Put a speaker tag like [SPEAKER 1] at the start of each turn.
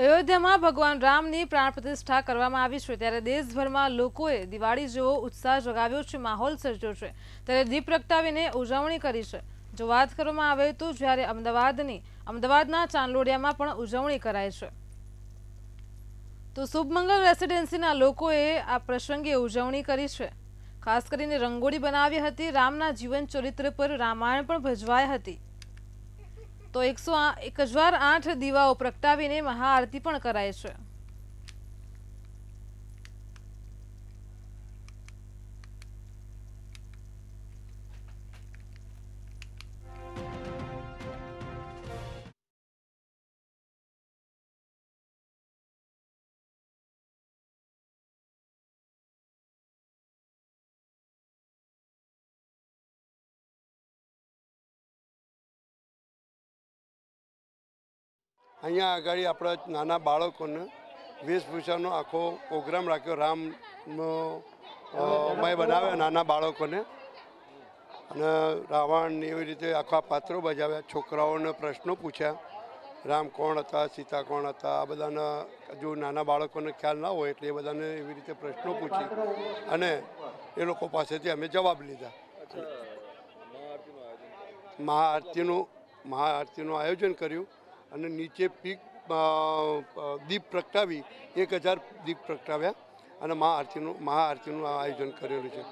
[SPEAKER 1] અયોધ્યામાં ભગવાન રામની પ્રાણ પ્રતિષ્ઠા કરવામાં આવી છે ત્યારે દેશભરમાં લોકોએ દિવાળી જેવો ઉત્સાહ જગાવ્યો છે માહોલ સર્જ્યો છે ત્યારે દીપ પ્રગટાવીને ઉજવણી કરી છે જો વાત કરવામાં આવે તો જ્યારે અમદાવાદની અમદાવાદના ચાંદલોડિયામાં પણ ઉજવણી કરાય છે તો શુભમંગલ રેસિડેન્સીના લોકોએ આ પ્રસંગે ઉજવણી કરી છે ખાસ કરીને રંગોળી બનાવી હતી રામના જીવન ચરિત્ર પર રામાયણ પણ ભજવાઈ હતી તો એકસો એક હજાર આઠ દીવાઓ પ્રગટાવીને મહાઆરતી પણ કરાય છે
[SPEAKER 2] અહીંયા આગળ આપણા
[SPEAKER 3] નાના બાળકોને વેશભૂષાનો આખો પ્રોગ્રામ રાખ્યો રામનો મેં બનાવ્યો નાના બાળકોને અને રાવણ એવી રીતે આખા પાત્રો બજાવ્યા છોકરાઓને પ્રશ્નો પૂછ્યા રામ કોણ હતા સીતા કોણ હતા આ બધાના જો નાના બાળકોને ખ્યાલ ના હોય એટલે એ બધાને એવી રીતે પ્રશ્નો પૂછી અને એ લોકો પાસેથી અમે જવાબ લીધા મહાઆરતીનું મહાઆરતીનું આયોજન કર્યું અને નીચે પીક દીપ પ્રગટાવી એક હજાર દીપ પ્રગટાવ્યા અને મહાઆરતીનું મહાઆરતીનું
[SPEAKER 2] આયોજન કરેલું છે